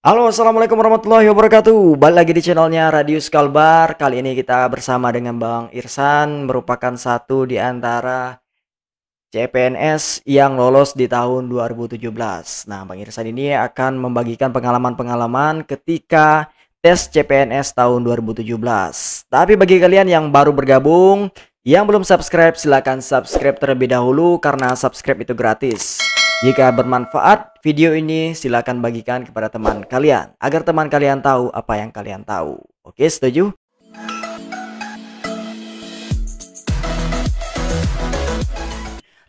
Halo assalamualaikum warahmatullahi wabarakatuh Balik lagi di channelnya Radius Kalbar Kali ini kita bersama dengan Bang Irsan Merupakan satu di antara CPNS yang lolos di tahun 2017 Nah Bang Irsan ini akan membagikan pengalaman-pengalaman ketika tes CPNS tahun 2017 Tapi bagi kalian yang baru bergabung Yang belum subscribe silahkan subscribe terlebih dahulu Karena subscribe itu gratis jika bermanfaat, video ini silakan bagikan kepada teman kalian agar teman kalian tahu apa yang kalian tahu. Oke, setuju?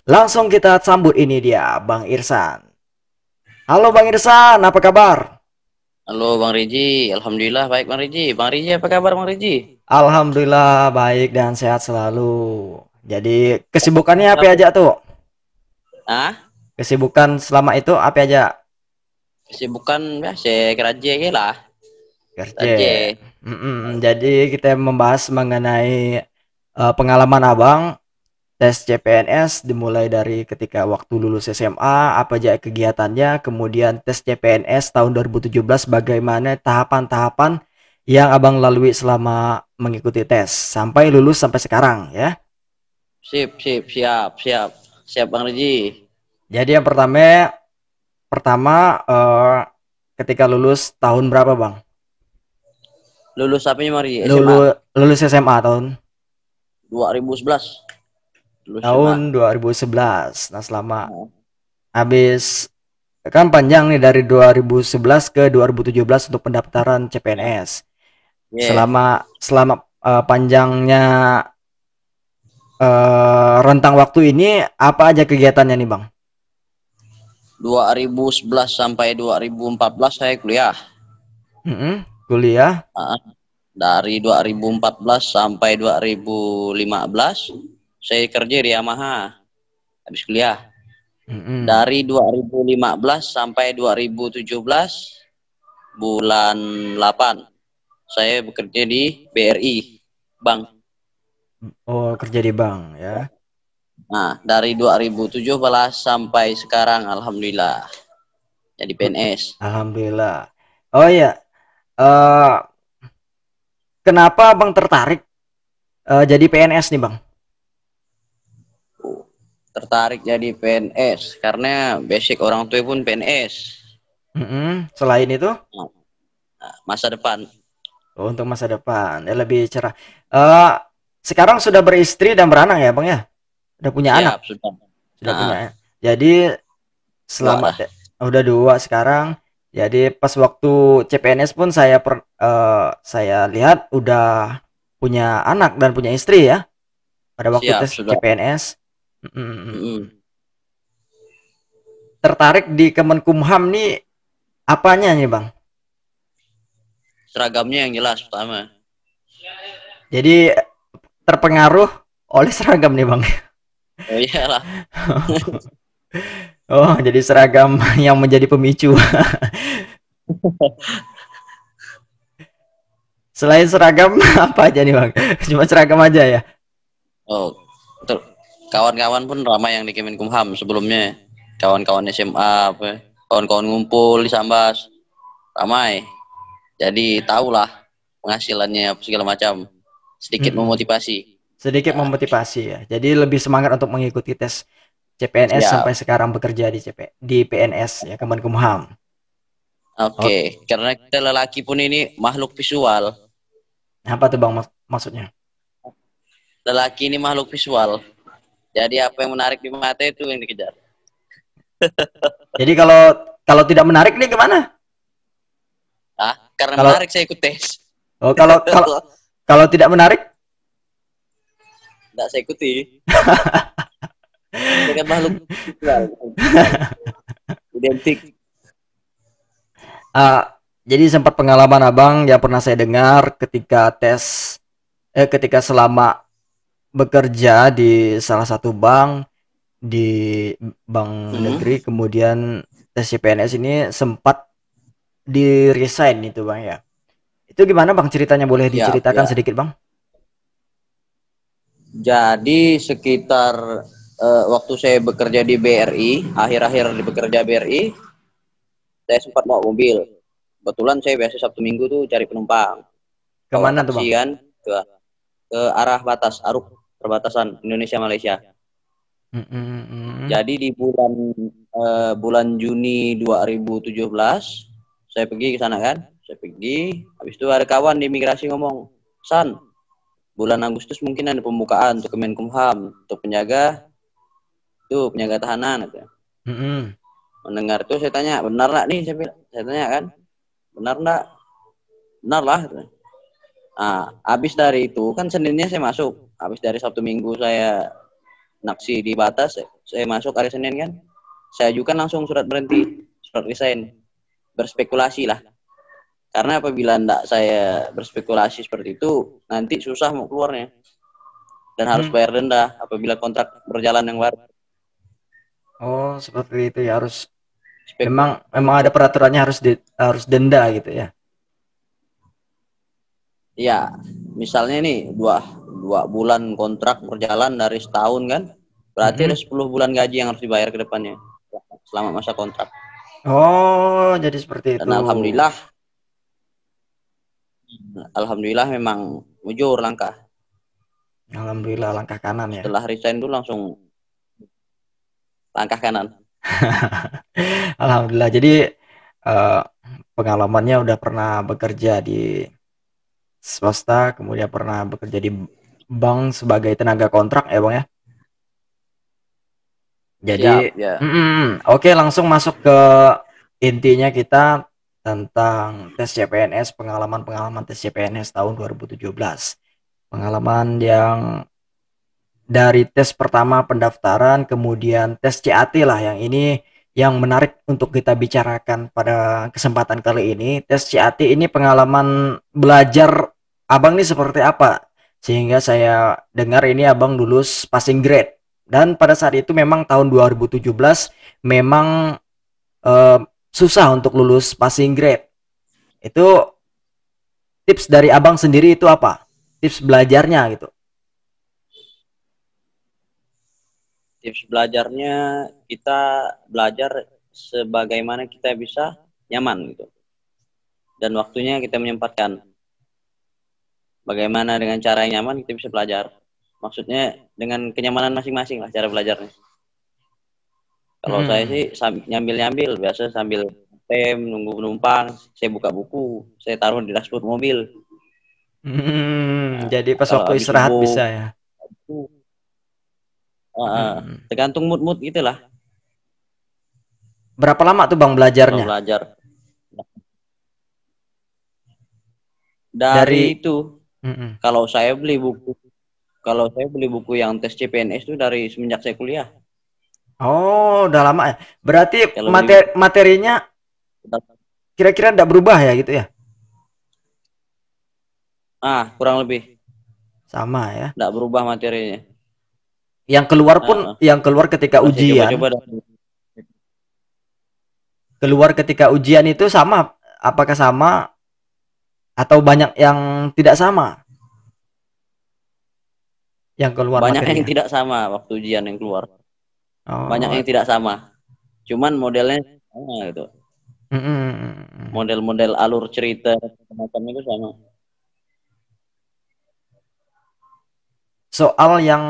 Langsung kita sambut ini dia, Bang Irsan. Halo Bang Irsan, apa kabar? Halo Bang Riji, Alhamdulillah baik Bang Riji. Bang Riji apa kabar Bang Riji? Alhamdulillah baik dan sehat selalu. Jadi kesibukannya apa aja tuh? Ah? Kesibukan selama itu apa aja? Kesibukan ya saya kerja ya lah. Kerja. Mm -mm. Jadi kita membahas mengenai uh, pengalaman abang tes CPNS dimulai dari ketika waktu lulus SMA, apa aja kegiatannya, kemudian tes CPNS tahun 2017 bagaimana tahapan-tahapan yang abang lalui selama mengikuti tes sampai lulus sampai sekarang ya. Sip, sip, siap, siap. Siap Bang Reji. Jadi yang pertama pertama uh, ketika lulus tahun berapa, Bang? Lulus apa Mari? SMA. Lulus, lulus SMA tahun 2011. Lulus tahun SMA. 2011. Nah, selama oh. habis kan panjang nih dari 2011 ke 2017 untuk pendaftaran CPNS. Yeah. Selama selama uh, panjangnya uh, rentang waktu ini apa aja kegiatannya nih, Bang? 2011 sampai 2014 saya kuliah. Mm -hmm. Kuliah. Nah, dari 2014 sampai 2015 saya kerja di Yamaha habis kuliah. Mm -hmm. Dari 2015 sampai 2017 bulan 8 saya bekerja di BRI Bank. Oh, kerja di bank ya. Nah, dari 2017 sampai sekarang alhamdulillah. Jadi PNS. Alhamdulillah. Oh iya. Uh, kenapa Bang tertarik uh, jadi PNS nih, Bang? Tertarik jadi PNS karena basic orang tua pun PNS. Mm -hmm. Selain itu? Nah, masa depan. Oh, untuk masa depan ya lebih cerah. Uh, sekarang sudah beristri dan beranak ya, Bang ya? Udah punya ya, anak. Sudah. Sudah nah. punya. Ya. Jadi selamat dua ya, udah dua sekarang. Jadi pas waktu CPNS pun saya per, uh, saya lihat udah punya anak dan punya istri ya. Pada waktu Siap, tes sudah. CPNS. Mm -mm. Mm. Tertarik di Kemenkumham nih apanya nih, Bang? Seragamnya yang jelas pertama. Jadi terpengaruh oleh seragam nih, Bang. Oh iyalah. oh, jadi seragam yang menjadi pemicu. Selain seragam apa aja nih, Bang? Cuma seragam aja ya? Oh, betul. Kawan-kawan pun ramai yang di Kemenkumham sebelumnya. Kawan-kawan SMA kawan-kawan ngumpul di Sambas. Ramai. Jadi tahulah penghasilannya segala macam. Sedikit hmm. memotivasi sedikit ya, memotivasi ya. Jadi lebih semangat untuk mengikuti tes CPNS ya. sampai sekarang bekerja di CP di PNS ya Kemenkumham. Oke, okay. okay. karena kita lelaki pun ini makhluk visual. Apa tuh Bang mak maksudnya? Lelaki ini makhluk visual. Jadi apa yang menarik di mata itu yang dikejar. Jadi kalau kalau tidak menarik nih gimana? Ah, karena kalau, menarik saya ikut tes. Oh, kalau kalau kalau tidak menarik tak saya ikuti dengan makhluk identik uh, jadi sempat pengalaman abang yang pernah saya dengar ketika tes eh ketika selama bekerja di salah satu bank di bank mm hmm. negeri kemudian tes CPNS ini sempat di resign itu bang ya itu gimana bang ceritanya boleh ya, diceritakan ya. sedikit bang jadi sekitar uh, waktu saya bekerja di BRI, akhir-akhir di bekerja BRI, saya sempat bawa mobil. Kebetulan saya biasa Sabtu Minggu tuh cari penumpang. Kemana tuh bang? ke, ke arah batas aruk perbatasan Indonesia Malaysia. Mm -hmm. Jadi di bulan uh, bulan Juni 2017 saya pergi ke sana kan, saya pergi. Habis itu ada kawan di imigrasi ngomong, San, bulan Agustus mungkin ada pembukaan untuk Kemenkumham untuk penjaga itu penjaga tahanan gitu. Mm -hmm. Mendengar itu saya tanya benar nggak nih saya, saya tanya kan benar nggak benar lah. Gitu. Nah habis dari itu kan Seninnya saya masuk habis dari Sabtu Minggu saya naksi di batas saya masuk hari Senin kan saya ajukan langsung surat berhenti surat resign berspekulasi lah karena apabila tidak saya berspekulasi seperti itu, nanti susah mau keluarnya. Dan harus hmm. bayar denda apabila kontrak berjalan yang baru. Oh, seperti itu ya harus. memang memang ada peraturannya harus di, harus denda gitu ya. Ya, misalnya nih dua dua bulan kontrak berjalan dari setahun kan, berarti hmm. ada 10 bulan gaji yang harus dibayar ke depannya selama masa kontrak. Oh, jadi seperti itu. alhamdulillah Alhamdulillah memang mujur langkah. Alhamdulillah langkah kanan ya. Setelah resign itu langsung langkah kanan. Alhamdulillah. Jadi uh, pengalamannya udah pernah bekerja di swasta, kemudian pernah bekerja di bank sebagai tenaga kontrak ya, Bang ya. Jadi, ya, ya. Mm -mm. oke langsung masuk ke intinya kita tentang tes CPNS, pengalaman-pengalaman tes CPNS tahun 2017. Pengalaman yang dari tes pertama pendaftaran, kemudian tes CAT lah yang ini yang menarik untuk kita bicarakan pada kesempatan kali ini. Tes CAT ini pengalaman belajar abang ini seperti apa? Sehingga saya dengar ini abang lulus passing grade. Dan pada saat itu memang tahun 2017 memang eh, susah untuk lulus passing grade. Itu tips dari abang sendiri itu apa? Tips belajarnya gitu. Tips belajarnya kita belajar sebagaimana kita bisa nyaman gitu. Dan waktunya kita menyempatkan. Bagaimana dengan cara yang nyaman kita bisa belajar. Maksudnya dengan kenyamanan masing-masing lah cara belajarnya. Kalau hmm. saya sih nyambil-nyambil, biasa sambil tem nunggu penumpang, saya buka buku, saya taruh di dashboard mobil. Hmm, nah, jadi pas waktu istirahat buku, bisa ya. uh, hmm. Tergantung mood-mood gitulah. Berapa lama tuh Bang belajarnya? Bang belajar. Dari, Dari itu, mm kalau saya beli buku, kalau saya beli buku yang tes CPNS itu dari semenjak saya kuliah. Oh, udah lama ya. Berarti ya, materi materinya kira-kira tidak berubah ya gitu ya? Ah, kurang lebih. Sama ya. Tidak berubah materinya. Yang keluar pun nah, yang keluar ketika ujian. Coba, coba keluar ketika ujian itu sama apakah sama atau banyak yang tidak sama yang keluar banyak materinya. yang tidak sama waktu ujian yang keluar Oh, Banyak yang tidak sama. Cuman modelnya sama gitu. Model-model alur cerita macam itu sama. Soal yang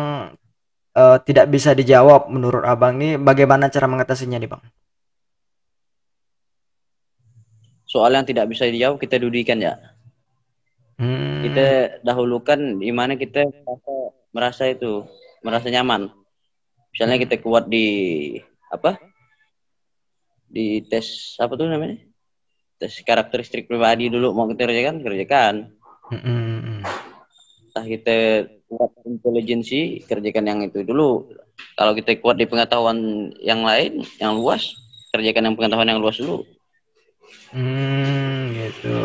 uh, tidak bisa dijawab menurut abang ini bagaimana cara mengatasinya nih bang? Soal yang tidak bisa dijawab kita dudikan ya. Hmm. Kita dahulukan di mana kita merasa, merasa itu merasa nyaman misalnya kita kuat di apa di tes apa tuh namanya tes karakteristik pribadi dulu mau kita kerjakan kerjakan mm-hmm. kita kuat intelijensi kerjakan yang itu dulu kalau kita kuat di pengetahuan yang lain yang luas kerjakan yang pengetahuan yang luas dulu Hmm, gitu.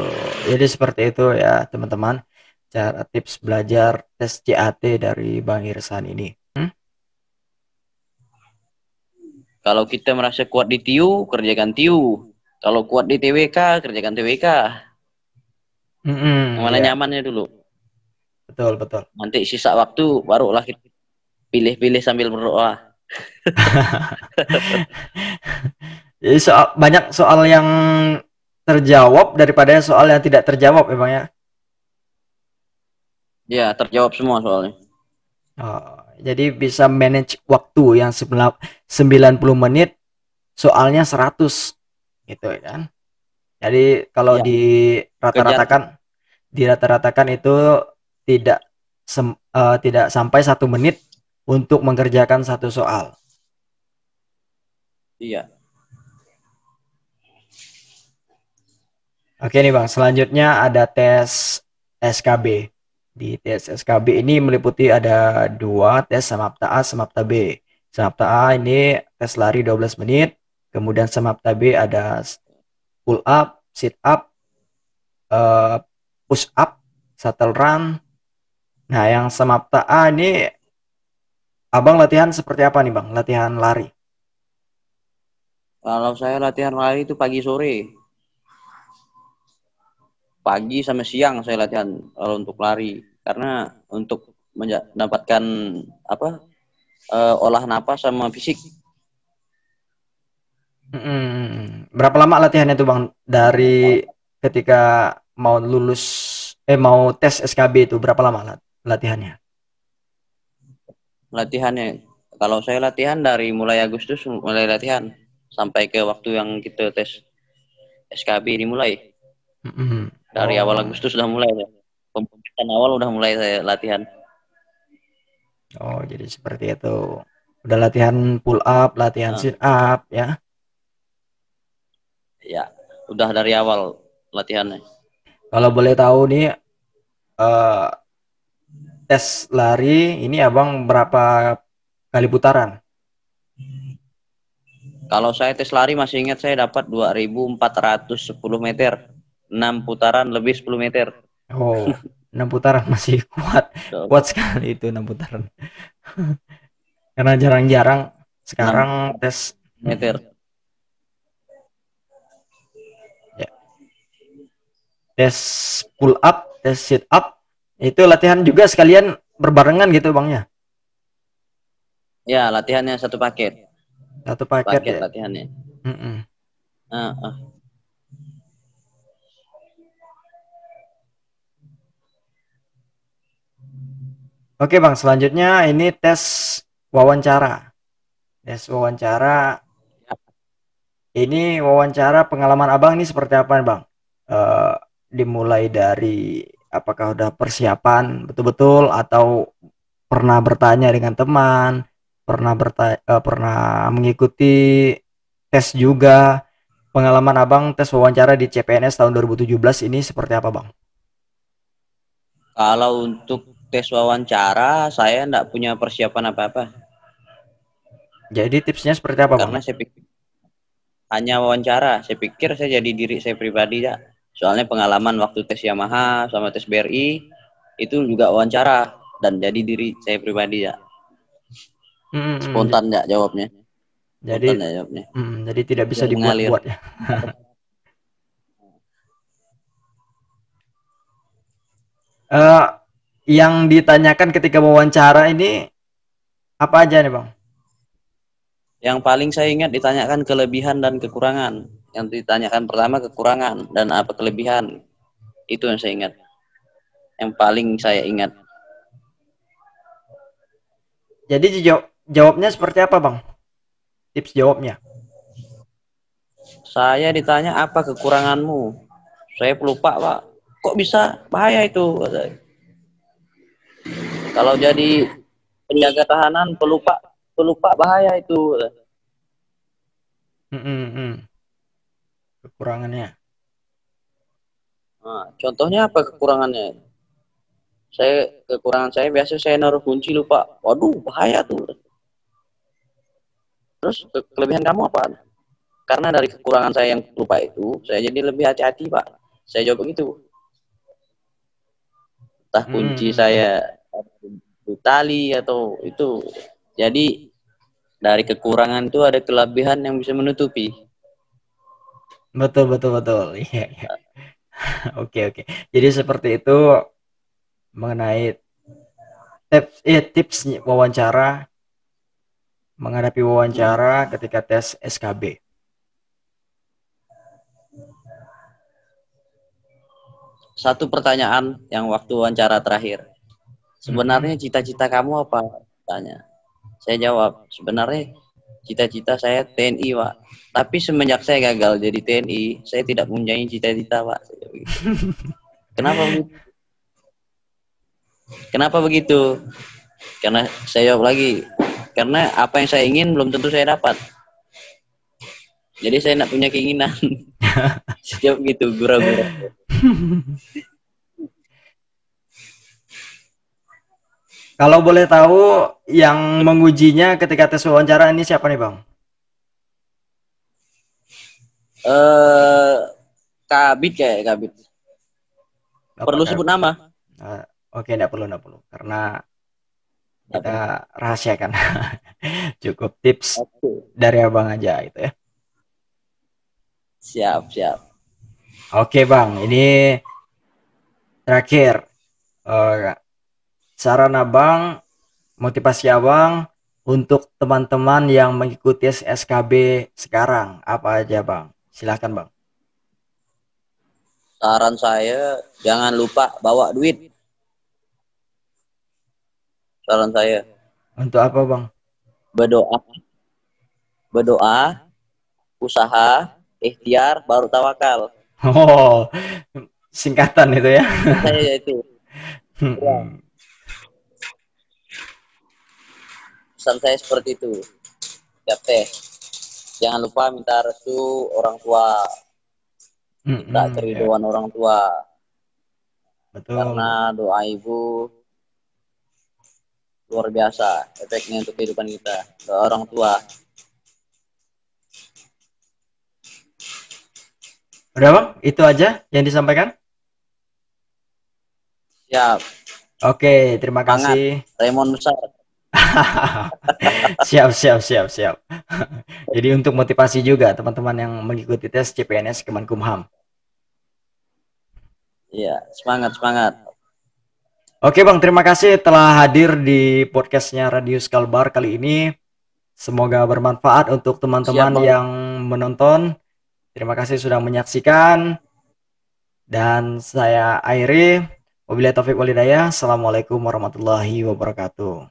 Jadi seperti itu ya teman-teman. Cara tips belajar tes CAT dari Bang Irsan ini. Kalau kita merasa kuat di TIU, kerjakan TIU. Kalau kuat di TWK, kerjakan TWK. Mm-hmm, Mana yeah. nyamannya dulu. Betul, betul. Nanti sisa waktu baru lah kita pilih-pilih sambil berdoa. Jadi soal, banyak soal yang terjawab daripada soal yang tidak terjawab emang ya. Ya, terjawab semua soalnya. Oh jadi bisa manage waktu yang 90 menit soalnya 100 gitu ya kan jadi kalau ya. di rata-ratakan di rata-ratakan itu tidak sem, uh, tidak sampai satu menit untuk mengerjakan satu soal iya Oke nih Bang, selanjutnya ada tes SKB. Di tes SKB ini meliputi ada dua tes Samapta A, Samapta B. Samapta A ini tes lari 12 menit, kemudian Samapta B ada pull up, sit up, uh, push up, shuttle run. Nah, yang Samapta A ini Abang latihan seperti apa nih, Bang? Latihan lari. Kalau saya latihan lari itu pagi sore pagi sampai siang saya latihan kalau untuk lari karena untuk mendapatkan apa uh, olah napas sama fisik. Hmm, berapa lama latihannya tuh bang dari ketika mau lulus eh mau tes SKB itu berapa lama lat latihannya? Latihannya kalau saya latihan dari mulai Agustus mulai latihan sampai ke waktu yang kita tes SKB dimulai. Mm -hmm. Dari oh. awal Agustus sudah mulai ya. Pembentukan awal udah mulai saya latihan. Oh, jadi seperti itu. Udah latihan pull up, latihan nah. sit up ya. Ya, udah dari awal latihannya. Kalau boleh tahu nih uh, tes lari ini abang berapa kali putaran? Kalau saya tes lari masih ingat saya dapat 2410 meter. 6 putaran lebih 10 meter. Oh, 6 putaran masih kuat. So, kuat sekali itu 6 putaran. Karena jarang-jarang sekarang tes meter. Ya. Tes pull up, tes sit up itu latihan juga sekalian berbarengan gitu Bang ya. Ya, latihannya satu paket. Satu paket, paket ya. latihannya. Mm -mm. Nah, Oke Bang, selanjutnya ini tes wawancara. Tes wawancara. Ini wawancara pengalaman Abang ini seperti apa nih Bang? Uh, dimulai dari apakah udah persiapan betul-betul atau pernah bertanya dengan teman, pernah bertanya, uh, eh, pernah mengikuti tes juga. Pengalaman Abang tes wawancara di CPNS tahun 2017 ini seperti apa Bang? Kalau untuk tes wawancara, saya tidak punya persiapan apa-apa. Jadi tipsnya seperti apa, Karena saya pikir hanya wawancara. Saya pikir saya jadi diri saya pribadi ya. Soalnya pengalaman waktu tes Yamaha sama tes BRI itu juga wawancara dan jadi diri saya pribadi ya. Hmm, Spontan ya jawabnya. Jadi jawabnya. Hmm, jadi tidak bisa dibuat-buat ya. uh, yang ditanyakan ketika wawancara ini apa aja nih bang? Yang paling saya ingat ditanyakan kelebihan dan kekurangan. Yang ditanyakan pertama kekurangan dan apa kelebihan. Itu yang saya ingat. Yang paling saya ingat. Jadi jawab jawabnya seperti apa bang? Tips jawabnya? Saya ditanya apa kekuranganmu? Saya lupa pak. Kok bisa bahaya itu? Kalau jadi penjaga tahanan pelupa pelupa bahaya itu. Mm. Kekurangannya. Nah, contohnya apa kekurangannya? Saya kekurangan saya biasa saya naruh kunci lupa. Waduh, bahaya tuh. Terus ke kelebihan kamu apa? Karena dari kekurangan saya yang lupa itu, saya jadi lebih hati-hati, Pak. Saya jawab begitu. Entah hmm. kunci hmm. saya tali atau itu jadi dari kekurangan itu ada kelebihan yang bisa menutupi betul betul betul iya yeah, yeah. Oke oke. Jadi seperti itu mengenai tips eh, tips wawancara menghadapi wawancara ketika tes SKB. Satu pertanyaan yang waktu wawancara terakhir sebenarnya hmm. cita-cita kamu apa? Tanya. Saya jawab, sebenarnya cita-cita saya TNI, Pak. Tapi semenjak saya gagal jadi TNI, saya tidak punya cita-cita, Pak. Gitu. Kenapa begitu? Kenapa begitu? Karena saya jawab lagi, karena apa yang saya ingin belum tentu saya dapat. Jadi saya tidak punya keinginan. Setiap gitu, gura-gura. Kalau boleh tahu yang mengujinya ketika tes wawancara ini siapa nih bang? Eh uh, kabit kayak kabit. Gak perlu sebut nama? Uh, Oke, okay, tidak perlu, tidak perlu, karena gak kita perlu. rahasiakan. Cukup tips okay. dari abang aja itu ya. Siap, siap. Oke okay, bang, ini terakhir. Uh, saran abang, motivasi abang untuk teman-teman yang mengikuti SKB sekarang apa aja bang? Silahkan bang. Saran saya jangan lupa bawa duit. Saran saya. Untuk apa bang? Berdoa, berdoa, usaha, ikhtiar, baru tawakal. Oh, singkatan itu ya? Saya itu. Ya pesan saya seperti itu siap ya, Teh. jangan lupa minta restu orang tua hmm, minta mm -hmm, keriduan ya. orang tua Betul. karena doa ibu luar biasa efeknya untuk kehidupan kita doa orang tua udah bang itu aja yang disampaikan siap oke terima Sangat. kasih Raymond besar siap, siap, siap, siap. Jadi untuk motivasi juga teman-teman yang mengikuti tes CPNS Kemenkumham. Iya, semangat, semangat. Oke Bang, terima kasih telah hadir di podcastnya Radio Skalbar kali ini. Semoga bermanfaat untuk teman-teman yang menonton. Terima kasih sudah menyaksikan. Dan saya Airi. Wabillahi taufiq walidayah. Assalamualaikum warahmatullahi wabarakatuh.